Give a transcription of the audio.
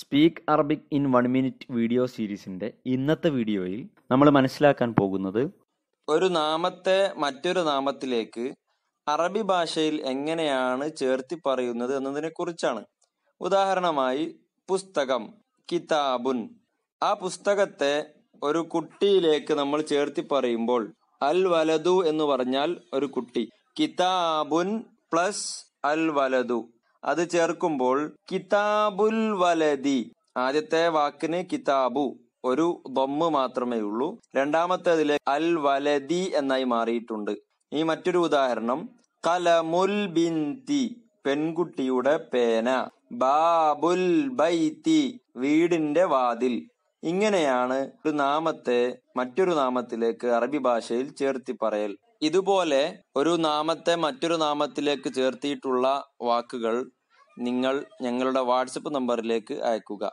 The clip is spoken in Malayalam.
speak Arabic in one minute video സീരീസിന്റെ ഇന്നത്തെ വീഡിയോയിൽ നമ്മൾ മനസ്സിലാക്കാൻ പോകുന്നത് ഒരു നാമത്തെ മറ്റൊരു നാമത്തിലേക്ക് അറബി ഭാഷയിൽ എങ്ങനെയാണ് ചേർത്തി പറയുന്നത് എന്നതിനെ കുറിച്ചാണ് ഉദാഹരണമായി പുസ്തകം കിതാബുൻ ആ പുസ്തകത്തെ ഒരു കുട്ടിയിലേക്ക് നമ്മൾ ചേർത്തി പറയുമ്പോൾ അൽ വലതു എന്ന് പറഞ്ഞാൽ ഒരു കുട്ടി കിതാബുൻ പ്ലസ് അൽ വലതു അത് ചേർക്കുമ്പോൾ കിതാബുൽ വലതി ആദ്യത്തെ വാക്കിന് കിതാബു ഒരു ബൊമ്മ് മാത്രമേ ഉള്ളൂ രണ്ടാമത്തേതിലെ അൽ വലതി എന്നായി മാറിയിട്ടുണ്ട് ഈ മറ്റൊരു ഉദാഹരണം കലമുൽ ബിന്തി പെൺകുട്ടിയുടെ പേന ബാബുൽ ബൈത്തി വീടിന്റെ വാതിൽ ഇങ്ങനെയാണ് ഒരു നാമത്തെ മറ്റൊരു നാമത്തിലേക്ക് അറബി ഭാഷയിൽ ചേർത്തി പറയൽ ഇതുപോലെ ഒരു നാമത്തെ മറ്റൊരു നാമത്തിലേക്ക് ചേർത്തിട്ടുള്ള വാക്കുകൾ നിങ്ങൾ ഞങ്ങളുടെ വാട്സപ്പ് നമ്പറിലേക്ക് അയക്കുക